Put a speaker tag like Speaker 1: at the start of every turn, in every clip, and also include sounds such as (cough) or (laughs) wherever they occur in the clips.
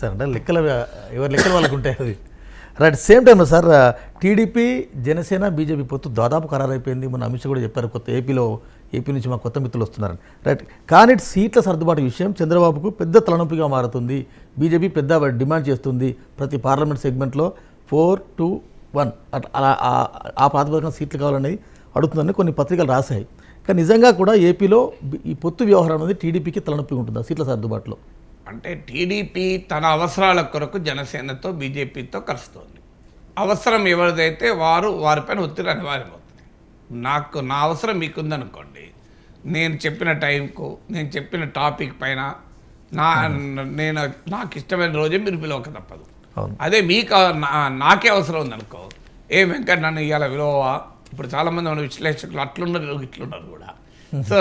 Speaker 1: sir అంటే లెక్కల ఎవరి లెక్కలు వాళ్ళకు ఉంటాయి అది రైట్ సేమ్ టైంలో సార్ టీడీపీ జనసేన బీజేపీ పొత్తు దాదాపు ఖరారైపోయింది మన అమిత్ కూడా చెప్పారు కొత్త ఏపీలో ఏపీ నుంచి మా కొత్త మిత్రులు వస్తున్నారని రైట్ కానీ సీట్ల సర్దుబాటు విషయం చంద్రబాబుకు పెద్ద తలనొప్పిగా మారుతుంది బీజేపీ పెద్ద డిమాండ్ చేస్తుంది ప్రతి పార్లమెంట్ సెగ్మెంట్లో ఫోర్ టు వన్ అలా ఆ ప్రాతిపదికన సీట్లు కావాలని అడుగుతుందని కొన్ని పత్రికలు రాశాయి కానీ నిజంగా కూడా ఏపీలో ఈ పొత్తు వ్యవహారం అనేది టీడీపీకి తలనొప్పి ఉంటుంది సీట్ల సర్దుబాటులో
Speaker 2: అంటే టీడీపీ తన అవసరాల కొరకు జనసేనతో బీజేపీతో కలుస్తోంది అవసరం ఎవరిదైతే వారు వారిపైన ఒత్తిడి అనివార్యమవుతుంది నాకు నా అవసరం మీకుందనుకోండి నేను చెప్పిన టైంకు నేను చెప్పిన టాపిక్ పైన నా నేను నాకు ఇష్టమైన రోజే మీరు పిలవక తప్పదు అదే మీకు నాకే అవసరం ఉందనుకో ఏ వెంకట నన్ను ఇవాళ విలువవా ఇప్పుడు చాలామంది మన విశ్లేషకులు అట్లున్నారు ఇట్లున్నారు కూడా సో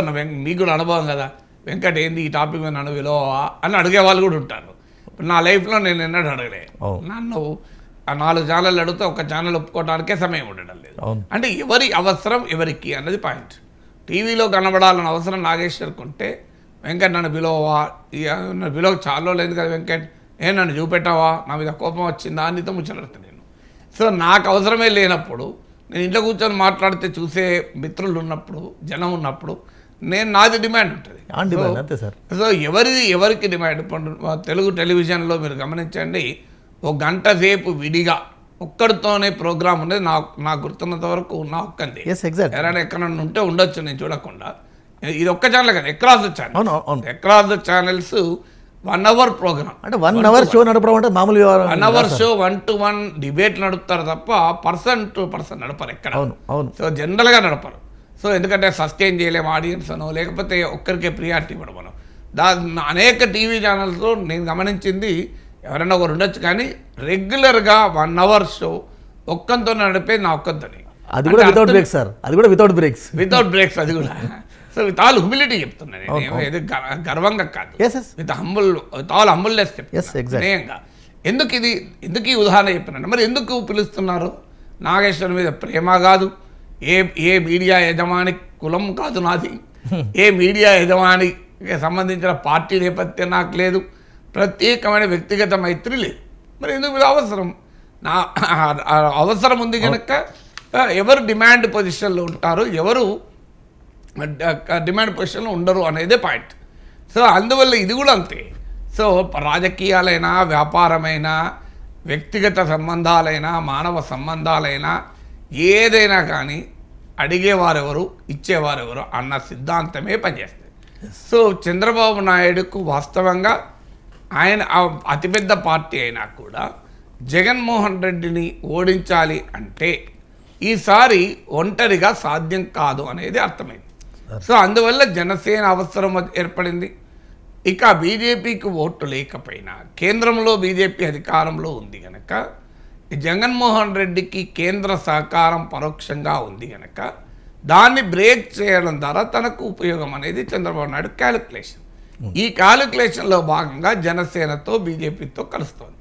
Speaker 2: మీకు కూడా అనుభవం కదా వెంకట ఏంది ఈ టాపిక్ మీద నన్ను విలువవా అని అడిగే వాళ్ళు కూడా ఉంటారు ఇప్పుడు నా లైఫ్లో నేను ఎన్నడూ అడగలే నన్ను ఆ నాలుగు ఛానళ్ళు అడిగితే ఒక ఛానల్ ఒప్పుకోవడానికే సమయం ఉండడం లేదు అంటే ఎవరి అవసరం ఎవరికి అన్నది పాయింట్ టీవీలో కనబడాలన్న అవసరం నాగేశ్వర్కి ఉంటే వెంకట్ నన్ను పిలవవా నన్ను పిలవ చాలా లేదు కదా వెంకట్ ఏ నన్ను చూపెట్టావా నా మీద కోపం వచ్చిందా నీతో ముచ్చలాడుతా నేను సో నాకు అవసరమే లేనప్పుడు నేను ఇంట్లో కూర్చొని మాట్లాడితే చూసే మిత్రులు ఉన్నప్పుడు జనం ఉన్నప్పుడు నేను నాది డిమాండ్ ఉంటుంది సార్ సో ఎవరిది ఎవరికి డిమాండ్ తెలుగు టెలివిజన్లో మీరు గమనించండి ఒక గంట సేపు విడిగా ఒక్కడితోనే ప్రోగ్రామ్ ఉండేది నాకు నాకు గుర్తున్నంత వరకు నా ఒక్కంది ఎస్ ఎవరైనా ఎక్కడ ఉంటే ఉండొచ్చు నేను చూడకుండా ఇది ఒక్క ఛానల్ కదా ఎక్రాస్ ద ఛానల్ అవును across the channels one hour program
Speaker 1: అంటే వన్ అవర్ షో నడపడం అంటే మామూలు one hour show
Speaker 2: one to one debate నడుపుతారు తప్ప పర్సన్ టు పర్సన్ నడపరు ఎక్కడ అవును అవును సో జనరల్గా నడపరు సో ఎందుకంటే సస్టైన్ చేయలేము ఆడియన్స్ అనో లేకపోతే ఒక్కరికే ప్రియారిటీ ఇవ్వడం మనం దా అనేక టీవీ ఛానల్స్లో నేను గమనించింది ఎవరైనా ఒకరు ఉండొచ్చు కానీ రెగ్యులర్గా వన్ అవర్ షో ఒక్కంతో నడిపే నా ఒక్కంతోని
Speaker 1: అది కూడా వితౌట్ బ్రేక్స్ సార్ అది కూడా వితౌట్ బ్రేక్స్
Speaker 2: వితౌట్ బ్రేక్స్ అది కూడా సో విత్ ఆల్ హుమిలిటీ చెప్తున్నాను నేను గర్వంగా కాదు with humble with all humbleness చెప్తున్నాయంగా ఎందుకు ఇది ఎందుకు ఈ ఉదాహరణ చెప్పినాను మరి ఎందుకు పిలుస్తున్నారు నాగేశ్వరం మీద ప్రేమ కాదు ఏ ఏ మీడియా యజమాని కులం కాదు నాది ఏ మీడియా యజమానికి సంబంధించిన పార్టీ నేపథ్యం నాకు లేదు ప్రత్యేకమైన వ్యక్తిగత మైత్రి లేదు మరి ఎందుకు అవసరం నా అవసరం ఉంది కనుక ఎవరు డిమాండ్ పొజిషన్లో ఉంటారు ఎవరు డిమాండ్ పొజిషన్లో ఉండరు అనేదే పాయింట్ సో అందువల్ల ఇది కూడా అంతే సో రాజకీయాలైనా వ్యాపారమైనా వ్యక్తిగత సంబంధాలైనా మానవ సంబంధాలైనా ఏదైనా కానీ అడిగేవారెవరు ఇచ్చేవారెవరు అన్న సిద్ధాంతమే పనిచేస్తుంది సో చంద్రబాబు నాయుడుకు వాస్తవంగా ఆయన అతిపెద్ద పార్టీ అయినా కూడా జగన్మోహన్ రెడ్డిని ఓడించాలి అంటే ఈసారి ఒంటరిగా సాధ్యం కాదు అనేది అర్థమైంది సో అందువల్ల జనసేన అవసరం ఏర్పడింది ఇక బీజేపీకి ఓట్లు లేకపోయినా కేంద్రంలో బీజేపీ అధికారంలో ఉంది కనుక జగన్మోహన్ రెడ్డికి కేంద్ర సహకారం పరోక్షంగా ఉంది కనుక దాన్ని బ్రేక్ చేయడం ద్వారా తనకు ఉపయోగం అనేది చంద్రబాబు నాయుడు క్యాలిక్యులేషన్ ఈ క్యాలిక్యులేషన్లో భాగంగా జనసేనతో బీజేపీతో కలుస్తోంది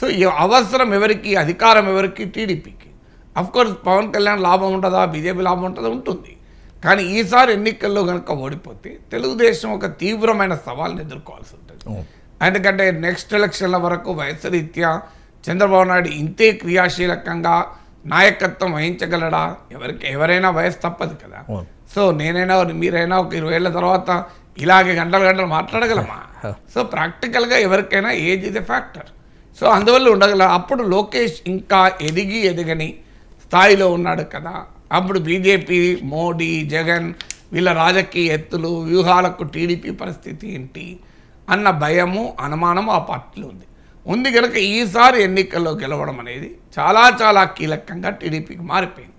Speaker 2: సో అవసరం ఎవరికి అధికారం ఎవరికి టీడీపీకి అఫ్కోర్స్ పవన్ కళ్యాణ్ లాభం ఉంటుందా బీజేపీ లాభం ఉంటుందా ఉంటుంది కానీ ఈసారి ఎన్నికల్లో కనుక ఓడిపోతే తెలుగుదేశం ఒక తీవ్రమైన సవాల్ని ఎదుర్కోవాల్సి ఉంటుంది ఎందుకంటే నెక్స్ట్ ఎలక్షన్ల వరకు వయసు రీత్యా చంద్రబాబు నాయుడు ఇంతే క్రియాశీలకంగా నాయకత్వం వహించగలడా ఎవరికి ఎవరైనా వయసు తప్పదు కదా సో నేనైనా మీరైనా ఒక ఇరవై ఏళ్ళ తర్వాత ఇలాగే గంటలు గంటలు మాట్లాడగలమా (laughs) సో ప్రాక్టికల్గా ఎవరికైనా ఏజ్ ఇది ఫ్యాక్టర్ సో అందువల్ల ఉండగల అప్పుడు లోకేష్ ఇంకా ఎదిగి ఎదగని స్థాయిలో ఉన్నాడు కదా అప్పుడు బీజేపీ మోడీ జగన్ వీళ్ళ రాజకీయ ఎత్తులు వ్యూహాలకు టీడీపీ పరిస్థితి ఏంటి అన్న భయము అనుమానం ఆ పార్టీలో ఉంది ఉంది కనుక ఈసారి ఎన్నికల్లో గెలవడం అనేది చాలా చాలా కీలకంగా టీడీపీకి మారిపోయింది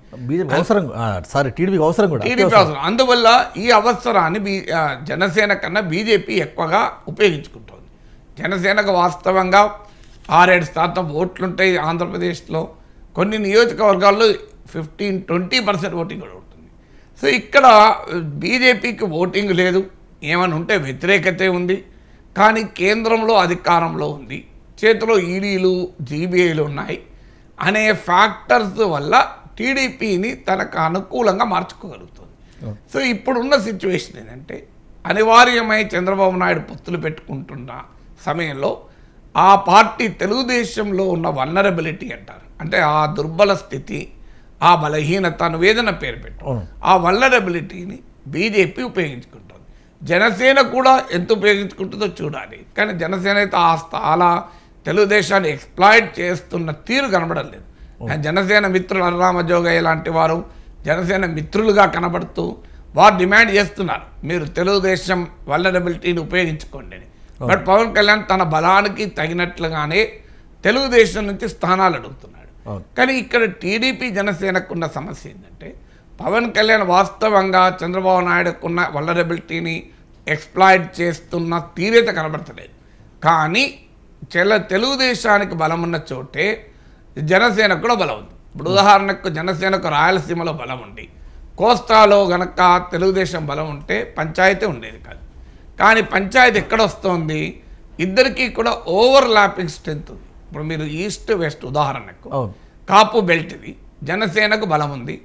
Speaker 1: అవసరం సారీ టీడీపీకి అవసరం అవసరం
Speaker 2: అందువల్ల ఈ అవసరాన్ని బీ జనసేన కన్నా బీజేపీ ఎక్కువగా ఉపయోగించుకుంటుంది జనసేనకు వాస్తవంగా ఆరేడు శాతం ఓట్లుంటాయి ఆంధ్రప్రదేశ్లో కొన్ని నియోజకవర్గాల్లో ఫిఫ్టీన్ ట్వంటీ పర్సెంట్ ఓటింగ్ కూడా ఉంటుంది సో ఇక్కడ బీజేపీకి ఓటింగ్ లేదు ఏమని ఉంటే వ్యతిరేకత ఉంది కానీ కేంద్రంలో అధికారంలో ఉంది చేతిలో ఈడీలు జీబీఐలు ఉన్నాయి అనే ఫ్యాక్టర్స్ వల్ల టీడీపీని తనకు అనుకూలంగా మార్చుకోగలుగుతుంది సో ఇప్పుడున్న సిచ్యువేషన్ ఏంటంటే అనివార్యమై చంద్రబాబు నాయుడు పొత్తులు పెట్టుకుంటున్న సమయంలో ఆ పార్టీ తెలుగుదేశంలో ఉన్న వల్నరబిలిటీ అంటారు అంటే ఆ దుర్బల స్థితి ఆ బలహీనత వేదన పేరు పెట్టు ఆ వల్నరబిలిటీని బీజేపీ ఉపయోగించుకుంటుంది జనసేన కూడా ఎంత ఉపయోగించుకుంటుందో చూడాలి కానీ జనసేన అయితే ఆ స్థాలా తెలుగుదేశాన్ని ఎక్స్ప్లాయిట్ చేస్తున్న తీరు కనబడలేదు జనసేన మిత్రులు అనురామ లాంటి వారు జనసేన మిత్రులుగా కనబడుతూ వారు డిమాండ్ చేస్తున్నారు మీరు తెలుగుదేశం వల్లరబిలిటీని ఉపయోగించుకోండి బట్ పవన్ కళ్యాణ్ తన బలానికి తగినట్లుగానే తెలుగుదేశం నుంచి స్థానాలు అడుగుతున్నాడు కానీ ఇక్కడ టీడీపీ జనసేనకున్న సమస్య ఏంటంటే పవన్ కళ్యాణ్ వాస్తవంగా చంద్రబాబు నాయుడుకున్న వల్లరబిలిటీని ఎక్స్ప్లాయిడ్ చేస్తున్న తీరేత కనబడతలేదు కానీ చెల తెలుగుదేశానికి బలం ఉన్న చోటే జనసేనకు కూడా బలం ఉంది ఇప్పుడు ఉదాహరణకు జనసేనకు రాయలసీమలో బలం ఉంది కోస్తాలో గనక తెలుగుదేశం బలం ఉంటే పంచాయతీ ఉండేది కాదు కానీ పంచాయతీ ఎక్కడ వస్తుంది ఇద్దరికీ కూడా ల్యాపింగ్ స్ట్రెంత్ ఉంది ఇప్పుడు మీరు ఈస్ట్ వెస్ట్ ఉదాహరణకు కాపు బెల్ట్ ఇది జనసేనకు బలం ఉంది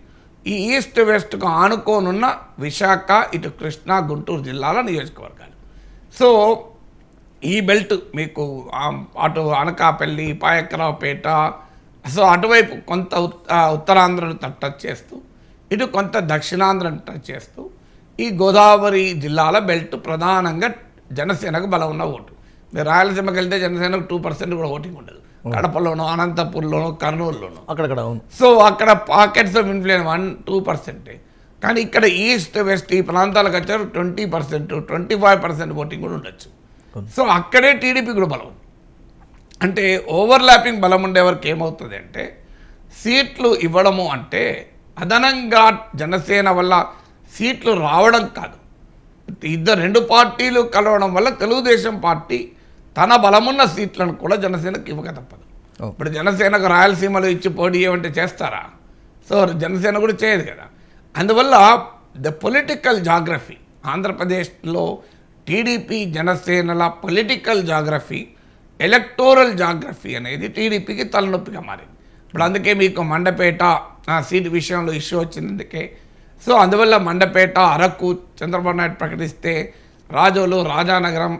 Speaker 2: ఈ ఈస్ట్ వెస్ట్కు ఆనుకోనున్న విశాఖ ఇటు కృష్ణా గుంటూరు జిల్లాల నియోజకవర్గాలు సో ఈ బెల్ట్ మీకు అటు అనకాపల్లి పాయకరావుపేట సో అటువైపు కొంత ఉత్తరాంధ్రను టచ్ చేస్తూ ఇటు కొంత దక్షిణాంధ్రను టచ్ చేస్తూ ఈ గోదావరి జిల్లాల బెల్ట్ ప్రధానంగా జనసేనకు బలం ఉన్న ఓటు మీరు రాయలసీమకి వెళ్తే జనసేనకు టూ పర్సెంట్ కూడా ఓటింగ్ ఉండదు కడపలోనో అనంతపూర్లోనో కర్నూలులోనో అక్కడక్కడ సో అక్కడ pockets of influence one two పర్సెంటే కానీ ఇక్కడ ఈస్ట్ వెస్ట్ ఈ ప్రాంతాలకు వచ్చారు twenty percent twenty five percent voting కూడా ఉండొచ్చు సో అక్కడే టీడీపీ కూడా బలం అంటే ఓవర్లాపింగ్ బలం ఉండేవరకు ఏమవుతుంది అంటే సీట్లు ఇవ్వడము అంటే అదనంగా జనసేన వల్ల సీట్లు రావడం కాదు ఇద్దరు రెండు పార్టీలు కలవడం వల్ల తెలుగుదేశం పార్టీ తన బలమున్న సీట్లను కూడా జనసేనకు ఇవ్వక తప్పదు ఇప్పుడు జనసేనకు రాయలసీమలో ఇచ్చి పోటీ ఏమంటే చేస్తారా సో జనసేన కూడా చేయదు కదా అందువల్ల ద పొలిటికల్ జాగ్రఫీ ఆంధ్రప్రదేశ్లో టీడీపీ జనసేనల పొలిటికల్ జాగ్రఫీ ఎలక్టోరల్ జాగ్రఫీ అనేది టీడీపీకి తలనొప్పిగా మారింది ఇప్పుడు అందుకే మీకు మండపేట సీటు విషయంలో ఇష్యూ వచ్చింది అందుకే సో అందువల్ల మండపేట అరకు చంద్రబాబు నాయుడు ప్రకటిస్తే రాజోలు రాజానగరం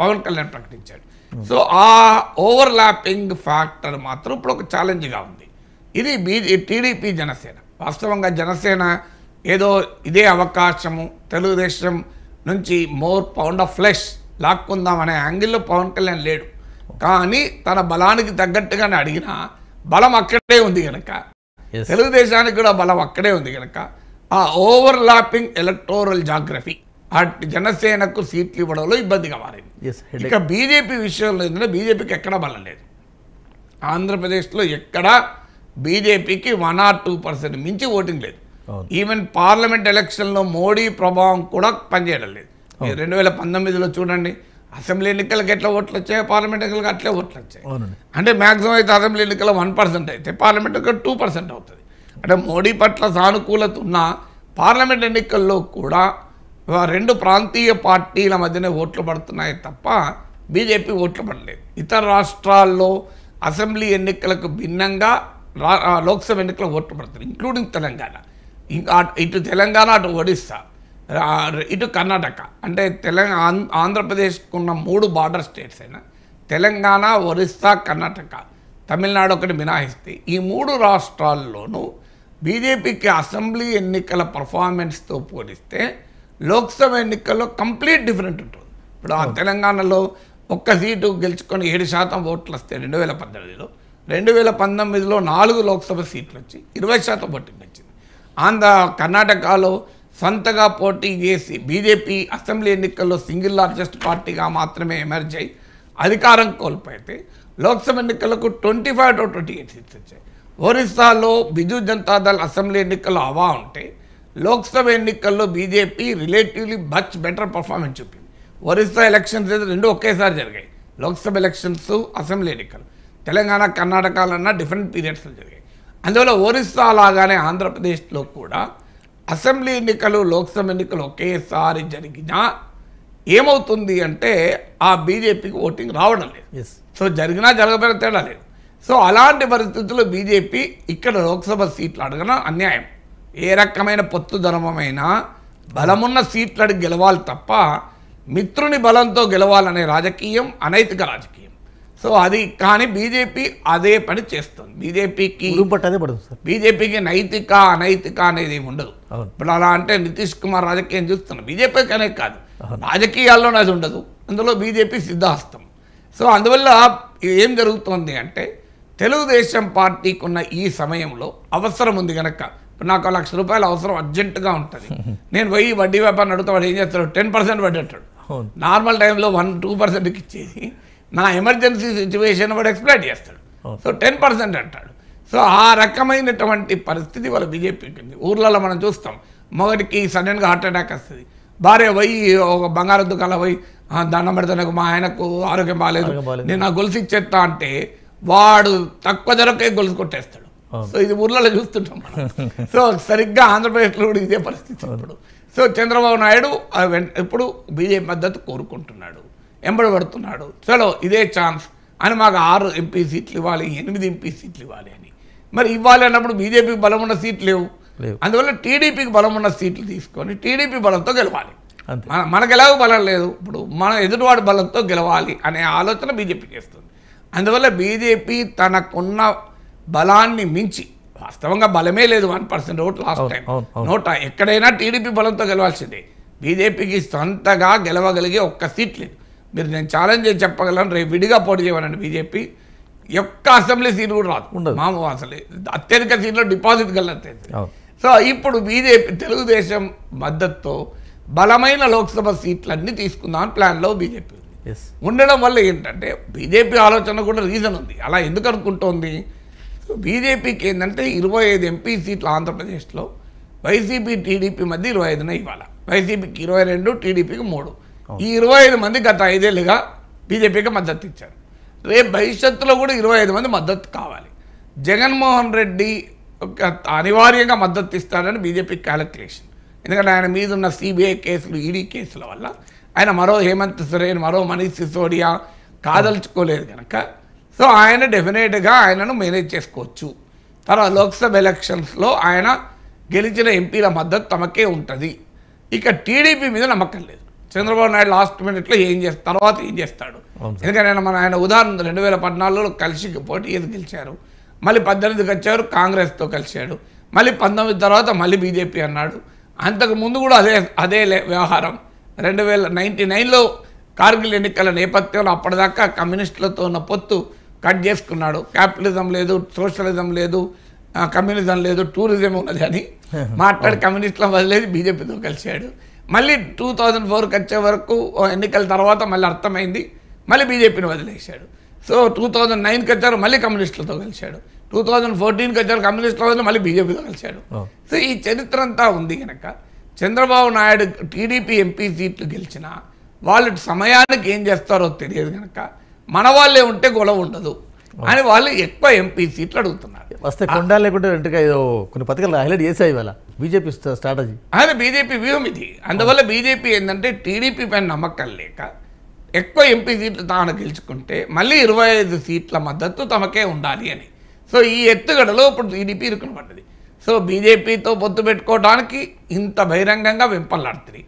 Speaker 2: పవన్ కళ్యాణ్ ప్రకటించాడు సో ఆ ఓవర్లాపింగ్ ఫ్యాక్టర్ మాత్రం ఇప్పుడు ఒక ఛాలెంజ్గా ఉంది ఇది బీజే టీడీపీ జనసేన వాస్తవంగా జనసేన ఏదో ఇదే అవకాశము తెలుగుదేశం నుంచి మోర్ పౌండ్ ఆఫ్ ఫ్లెష్ లాక్కుందామనే యాంగిల్లో పవన్ కళ్యాణ్ లేడు కానీ తన బలానికి తగ్గట్టుగానే అడిగిన బలం అక్కడే ఉంది కనుక తెలుగుదేశానికి కూడా బలం అక్కడే ఉంది కనుక ఆ ఓవర్లాపింగ్ ఎలక్టోరల్ జాగ్రఫీ అటు జనసేనకు సీట్లు ఇవ్వడంలో ఇబ్బందిగా మారింది ఇక బీజేపీ విషయంలో ఏంటంటే బీజేపీకి ఎక్కడా బలం లేదు ఆంధ్రప్రదేశ్లో ఎక్కడా బీజేపీకి వన్ ఆర్ టూ పర్సెంట్ మించి ఓటింగ్ లేదు ఈవెన్ పార్లమెంట్ ఎలక్షన్లో మోడీ ప్రభావం కూడా పనిచేయడం లేదు రెండు వేల పంతొమ్మిదిలో చూడండి అసెంబ్లీ ఎన్నికలకు ఎట్లా ఓట్లు వచ్చాయి పార్లమెంట్ ఎన్నికలకు అట్లే ఓట్లు వచ్చాయి అంటే మ్యాక్సిమం అయితే అసెంబ్లీ ఎన్నికలు వన్ పర్సెంట్ అయితే పార్లమెంట్ టూ పర్సెంట్ అవుతుంది అంటే మోడీ పట్ల సానుకూలత ఉన్న పార్లమెంట్ ఎన్నికల్లో కూడా రెండు ప్రాంతీయ పార్టీల మధ్యనే ఓట్లు పడుతున్నాయి తప్ప బీజేపీ ఓట్లు పడలేదు ఇతర రాష్ట్రాల్లో అసెంబ్లీ ఎన్నికలకు భిన్నంగా లోక్సభ ఎన్నికల ఓట్లు పడుతున్నాయి ఇంక్లూడింగ్ తెలంగాణ ఇంకా ఇటు తెలంగాణ అటు ఒడిస్సా ఇటు కర్ణాటక అంటే తెలంగాణ ఆంధ్రప్రదేశ్కు ఉన్న మూడు బార్డర్ స్టేట్స్ అయినా తెలంగాణ ఒరిస్సా కర్ణాటక తమిళనాడు ఒకటి మినహాయిస్తే ఈ మూడు రాష్ట్రాల్లోనూ బీజేపీకి అసెంబ్లీ ఎన్నికల పర్ఫార్మెన్స్తో పోలిస్తే లోక్సభ ఎన్నికల్లో కంప్లీట్ డిఫరెంట్ ఉంటుంది ఇప్పుడు ఆ తెలంగాణలో ఒక్క సీటు గెలుచుకొని ఏడు శాతం ఓట్లు వస్తాయి రెండు వేల పద్దెనిమిదిలో రెండు వేల పంతొమ్మిదిలో నాలుగు లోక్సభ సీట్లు వచ్చి ఇరవై శాతం ఓటింగ్ వచ్చింది ఆంధ్ర కర్ణాటకలో సొంతగా పోటీ చేసి బీజేపీ అసెంబ్లీ ఎన్నికల్లో సింగిల్ లార్జెస్ట్ పార్టీగా మాత్రమే ఎమర్జ్ అయ్యి అధికారం కోల్పోయితే లోక్సభ ఎన్నికలకు twenty five to twenty eight seats వచ్చాయి ఒరిస్సాలో బిజు జనతాదళ్ అసెంబ్లీ ఎన్నికల్లో అవా ఉంటే లోక్సభ ఎన్నికల్లో BJP relatively much better performance చూపింది ఒరిస్సా ఎలక్షన్స్ అయితే రెండు ఒకేసారి జరిగాయి లోక్సభ ఎలక్షన్స్ అసెంబ్లీ ఎన్నికలు తెలంగాణ కర్ణాటకలన్నా డిఫరెంట్ పీరియడ్స్లో జరిగాయి అందువల్ల ఒరిస్సా లాగానే ఆంధ్రప్రదేశ్లో కూడా అసెంబ్లీ ఎన్నికలు లోక్సభ ఎన్నికలు ఒకేసారి జరిగినా ఏమవుతుంది అంటే ఆ బీజేపీకి ఓటింగ్ రావడం లేదు సో జరిగినా జరగబోయే తేడా లేదు సో అలాంటి పరిస్థితుల్లో బీజేపీ ఇక్కడ లోక్సభ సీట్లు అడగడం అన్యాయం ఏ రకమైన పొత్తు ధర్మమైన బలమున్న సీట్లు అడిగి గెలవాలి తప్ప మిత్రుని బలంతో గెలవాలనే రాజకీయం అనైతిక రాజకీయం సో అది కానీ బీజేపీ అదే పని చేస్తుంది బీజేపీకి పడుతుంది బీజేపీకి నైతిక అనైతిక అనేది ఏమి ఉండదు ఇప్పుడు అలా అంటే నితీష్ కుమార్ రాజకీయం చూస్తున్నాం బీజేపీకి అనే కాదు రాజకీయాల్లోనే అది ఉండదు అందులో బీజేపీ సిద్ధాస్తం సో అందువల్ల ఏం జరుగుతుంది అంటే తెలుగుదేశం పార్టీకి ఉన్న ఈ సమయంలో అవసరం ఉంది కనుక ఇప్పుడు నాకు లక్ష రూపాయలు అవసరం అర్జెంటుగా ఉంటుంది (laughs) నేను పోయి వడ్డీ వ్యాపారం అడుగుతా వాడు ఏం చేస్తాడు టెన్ పర్సెంట్ వడ్డీ అంటాడు నార్మల్ టైంలో వన్ టూ పర్సెంట్కి ఇచ్చేసి నా ఎమర్జెన్సీ సిచ్యువేషన్ వాడు ఎక్స్ప్లెయిన్ చేస్తాడు సో టెన్ పర్సెంట్ అంటాడు సో ఆ రకమైనటువంటి పరిస్థితి వాళ్ళ బీజేపీకి ఉంది ఊర్లలో మనం చూస్తాం మొదటికి సడన్గా హార్ట్ అటాక్ వస్తుంది భార్య పోయి ఒక బంగారం దుకాణంలో పోయి దండం పెడితే నాకు మా ఆయనకు ఆరోగ్యం బాగాలేదు నేను ఆ గొలుసు ఇచ్చేస్తా అంటే వాడు తక్కువ ధరకే గొలుసు కొట్టేస్తాడు సో ఇది ఊర్లలో చూస్తుంటాం
Speaker 1: మనం (laughs)
Speaker 2: సో సరిగ్గా ఆంధ్రప్రదేశ్లో కూడా ఇదే పరిస్థితి ఇప్పుడు సో చంద్రబాబు నాయుడు ఇప్పుడు బీజేపీ మద్దతు కోరుకుంటున్నాడు ఎంబడబడుతున్నాడు చలో ఇదే ఛాన్స్ అని మాకు ఆరు ఎంపీ సీట్లు ఇవ్వాలి ఎనిమిది ఎంపీ సీట్లు ఇవ్వాలి అని మరి ఇవ్వాలి అన్నప్పుడు బీజేపీకి బలం ఉన్న సీట్లు లేవు అందువల్ల టీడీపీకి బలం ఉన్న సీట్లు తీసుకొని టీడీపీ బలంతో గెలవాలి మన మనకు ఎలాగో బలం లేదు ఇప్పుడు మన ఎదుటివాడి బలంతో గెలవాలి అనే ఆలోచన బీజేపీ చేస్తుంది అందువల్ల బీజేపీ తనకున్న బలాన్ని మించి వాస్తవంగా బలమే లేదు one percent vote last time NOTA ఎక్కడైనా టీడీపీ బలంతో గెలవాల్సిందే బీజేపీకి సొంతగా గెలవగలిగే ఒక్క సీట్ లేదు మీరు నేను ఛాలెంజ్ చేసి చెప్పగలను రేపు విడిగా పోటీ చేయమనండి బీజేపీ యొక్క అసెంబ్లీ సీట్ కూడా రాదు మామూలు అసలు అత్యధిక సీట్లో డిపాజిట్ గల సో ఇప్పుడు బీజేపీ తెలుగుదేశం మద్దతుతో బలమైన లోక్సభ సీట్లన్నీ తీసుకుందాం ప్లాన్లో బీజేపీ ఉండడం వల్ల ఏంటంటే బీజేపీ ఆలోచన కూడా రీజన్ ఉంది అలా ఎందుకు అనుకుంటోంది సో బీజేపీకి ఏంటంటే ఇరవై ఐదు ఎంపీ సీట్లు ఆంధ్రప్రదేశ్లో వైసీపీ టీడీపీ మధ్య ఇరవై ఐదున ఇవ్వాలి వైసీపీకి ఇరవై రెండు టీడీపీకి మూడు ఈ ఇరవై ఐదు మంది గత ఐదేళ్లుగా బీజేపీకి మద్దతు ఇచ్చారు రేపు భవిష్యత్తులో కూడా ఇరవై ఐదు మంది మద్దతు కావాలి జగన్మోహన్ రెడ్డి అనివార్యంగా మద్దతు ఇస్తాడని బీజేపీ క్యాలిక్యులేషన్ ఎందుకంటే ఆయన మీద ఉన్న సిబిఐ కేసులు ఈడీ కేసుల వల్ల ఆయన మరో హేమంత్ సురేన్ మరో మనీష్ సిసోడియా కాదలుచుకోలేదు కనుక సో ఆయన డెఫినెట్గా ఆయనను మేనేజ్ చేసుకోవచ్చు తర్వాత లోక్సభ ఎలక్షన్స్లో ఆయన గెలిచిన ఎంపీల మద్దతు తమకే ఉంటుంది ఇక టీడీపీ మీద నమ్మకం లేదు చంద్రబాబు నాయుడు లాస్ట్ మినిట్లో ఏం చేస్తా తర్వాత ఏం చేస్తాడు ఎందుకంటే మన ఆయన ఉదాహరణ రెండు వేల పద్నాలుగులో కలిసి పోటీ ఏది గెలిచారు మళ్ళీ పద్దెనిమిదికి వచ్చారు కాంగ్రెస్తో కలిశాడు మళ్ళీ పంతొమ్మిది తర్వాత మళ్ళీ బీజేపీ అన్నాడు అంతకు ముందు కూడా అదే అదే వ్యవహారం రెండు వేల నైంటీ నైన్లో కార్గిల్ ఎన్నికల నేపథ్యంలో అప్పటిదాకా కమ్యూనిస్టులతో ఉన్న పొత్తు కట్ చేసుకున్నాడు క్యాపిటలిజం లేదు సోషలిజం లేదు కమ్యూనిజం లేదు టూరిజం ఉన్నది అని (laughs) మాట్లాడి కమ్యూనిస్టులం వదిలేది బీజేపీతో కలిశాడు మళ్ళీ టూ థౌజండ్ ఫోర్కి వచ్చే వరకు ఎన్నికల తర్వాత మళ్ళీ అర్థమైంది మళ్ళీ బీజేపీని వదిలేశాడు సో టూ థౌజండ్ నైన్కి వచ్చారు మళ్ళీ కమ్యూనిస్టులతో కలిశాడు టూ థౌజండ్ ఫోర్టీన్కి వచ్చారు కమ్యూనిస్టుల వదిలి మళ్ళీ బీజేపీతో కలిశాడు సో ఈ చరిత్ర అంతా ఉంది కనుక చంద్రబాబు నాయుడు టీడీపీ ఎంపీ సీట్లు గెలిచినా వాళ్ళు సమయానికి ఏం చేస్తారో తెలియదు కనుక మన వాళ్ళే ఉంటే గొడవ ఉండదు అని వాళ్ళు ఎక్కువ ఎంపీ సీట్లు అడుగుతున్నారు
Speaker 1: వస్తే కొండా లేకుంటే వెంటనే ఏదో కొన్ని పథకాలు హైలైట్ చేసాయి ఇవాళ బీజేపీ స్ట్రాటజీ
Speaker 2: ఆయన బీజేపీ వ్యూహం ఇది అందువల్ల బీజేపీ ఏంటంటే టీడీపీ పైన నమ్మకం లేక ఎక్కువ ఎంపీ సీట్లు తాను గెలుచుకుంటే మళ్ళీ ఇరవై ఐదు సీట్ల మద్దతు తమకే ఉండాలి అని సో ఈ ఎత్తుగడలో ఇప్పుడు టీడీపీ పడ్డది సో బీజేపీతో పొత్తు పెట్టుకోవడానికి ఇంత బహిరంగంగా వెంపలాడుతుంది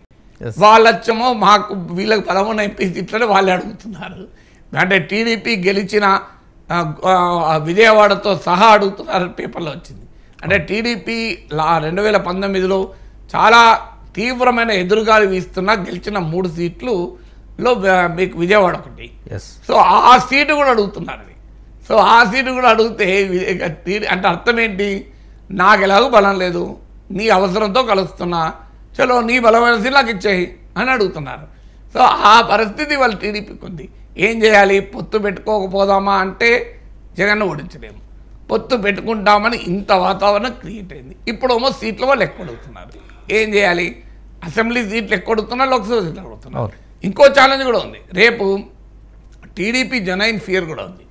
Speaker 2: వాళ్ళొచ్చేమో మాకు వీళ్ళకి పదమూడు ఎంపీ సీట్లని వాళ్ళే అడుగుతున్నారు అంటే టీడీపీ గెలిచిన విజయవాడతో సహా అడుగుతున్నారు పేపర్లో వచ్చింది అంటే టీడీపీ రెండు వేల పంతొమ్మిదిలో చాలా తీవ్రమైన ఎదురుగాలు వీస్తున్న గెలిచిన మూడు సీట్లు లో మీకు విజయవాడ ఒకటి సో ఆ సీటు కూడా అడుగుతున్నారు అది సో ఆ సీటు కూడా అడిగితే అంటే అర్థం ఏంటి నాకు ఎలాగో బలం లేదు నీ అవసరంతో కలుస్తున్నా చలో నీ బలమైన సీట్ నాకు ఇచ్చేయి అని అడుగుతున్నారు సో ఆ పరిస్థితి వాళ్ళు టీడీపీకి ఉంది ఏం చేయాలి పొత్తు పెట్టుకోకపోదామా అంటే జగన్ ఓడించలేము పొత్తు పెట్టుకుంటామని ఇంత వాతావరణం క్రియేట్ అయింది ఇప్పుడేమో సీట్లు వాళ్ళు ఎక్కడుతున్నారు ఏం చేయాలి అసెంబ్లీ సీట్లు ఎక్కడుతున్నారు లోక్సభ సీట్లు అడుగుతున్నారు ఇంకో ఛాలెంజ్ కూడా ఉంది రేపు టీడీపీ జనైన్ ఫియర్ కూడా ఉంది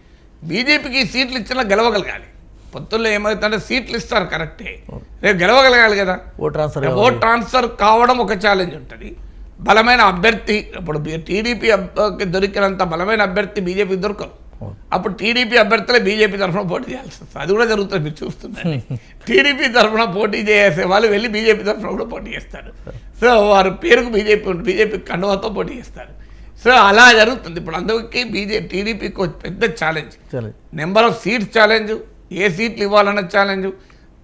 Speaker 2: బీజేపీకి సీట్లు ఇచ్చినా గెలవగలగాలి పొత్తుల్లో ఏమవుతుందంటే సీట్లు ఇస్తారు కరెక్టే రేపు గెలవగలగాలి కదా
Speaker 1: ఓట్ ట్రాన్స్ఫర్ ఓట్
Speaker 2: ట్రాన్స్ఫర్ కావడం ఒక ఛాలెంజ్ ఉంటుంది బలమైన అభ్యర్థి ఇప్పుడు టీడీపీ దొరికినంత బలమైన అభ్యర్థి బీజేపీ దొరకరు అప్పుడు టీడీపీ అభ్యర్థులే బీజేపీ తరఫున పోటీ చేయాల్సి వస్తుంది అది కూడా జరుగుతుంది మీరు చూస్తున్నారు (laughs) టీడీపీ తరఫున పోటీ చేసే వాళ్ళు వెళ్ళి బీజేపీ తరఫున కూడా పోటీ చేస్తారు సో వారు పేరుకు బీజేపీ బీజేపీ కండువాతో పోటీ చేస్తారు సో అలా జరుగుతుంది ఇప్పుడు అందరికీ బీజే టీడీపీకి పెద్ద challenge number of seats challenge ఏ సీట్లు ఇవ్వాలన్న ఛాలెంజ్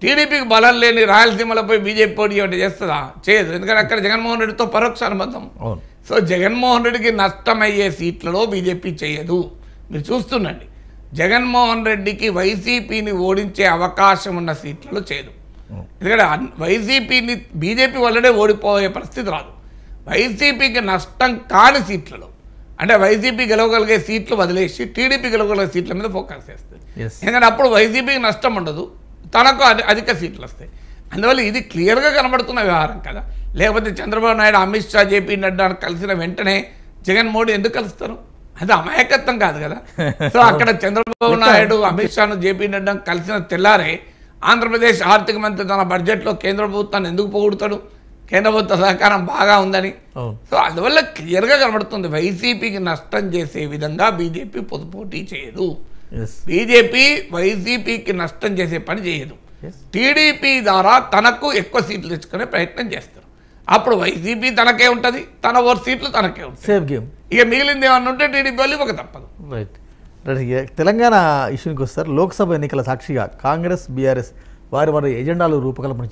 Speaker 2: టీడీపీకి బలం లేని రాయలసీమలపై బీజేపీ పోటీ ఒకటి చేస్తుందా చేయదు ఎందుకంటే అక్కడ జగన్మోహన్ రెడ్డితో పరోక్ష అనుబంధం సో జగన్మోహన్ రెడ్డికి నష్టమయ్యే సీట్లలో బీజేపీ చేయదు మీరు చూస్తుండండి జగన్మోహన్ రెడ్డికి వైసీపీని ఓడించే అవకాశం ఉన్న సీట్లలో చేయదు ఎందుకంటే వైసీపీని బీజేపీ వల్లనే ఓడిపోయే పరిస్థితి రాదు వైసీపీకి నష్టం కాని సీట్లలో అంటే వైసీపీ గెలవగలిగే సీట్లు వదిలేసి టీడీపీ గెలవగలిగే సీట్ల మీద ఫోకస్ చేస్తుంది ఎందుకంటే అప్పుడు వైసీపీకి నష్టం ఉండదు తనకు అధిక సీట్లు వస్తాయి అందువల్ల ఇది క్లియర్గా కనబడుతున్న వ్యవహారం కదా లేకపోతే చంద్రబాబు నాయుడు అమిత్ షా జేపీ నడ్డా కలిసిన వెంటనే జగన్ మోడీ ఎందుకు కలుస్తారు అది అమాయకత్వం కాదు కదా సో అక్కడ చంద్రబాబు (laughs) నాయుడు అమిత్ షాను జేపీ నడ్డా కలిసిన తెల్లారే ఆంధ్రప్రదేశ్ ఆర్థిక మంత్రి తన బడ్జెట్లో కేంద్ర ప్రభుత్వాన్ని ఎందుకు పోగొడతాడు కేంద్ర ప్రభుత్వ సహకారం బాగా ఉందని సో అందువల్ల క్లియర్గా కనబడుతుంది వైసీపీకి నష్టం చేసే విధంగా బీజేపీ పొదుపోటీ చేయదు బీజేపీ వైసీపీకి నష్టం చేసే పని చేయదు టీడీపీ ద్వారా తనకు ఎక్కువ సీట్లు తెచ్చుకునే ప్రయత్నం చేస్తారు అప్పుడు వైసీపీ తనకే ఉంటుంది తన ఓ సీట్లు తనకే ఉంటుంది సేఫ్ గేమ్ ఇక మిగిలింది ఏమన్నా ఉంటే టీడీపీ వాళ్ళు ఒక తప్పదు
Speaker 1: రైట్ తెలంగాణ ఇష్యూకి వస్తారు లోక్సభ ఎన్నికల సాక్షిగా కాంగ్రెస్ బీఆర్ఎస్ వారి వారి ఎజెండాలు రూపకల్పన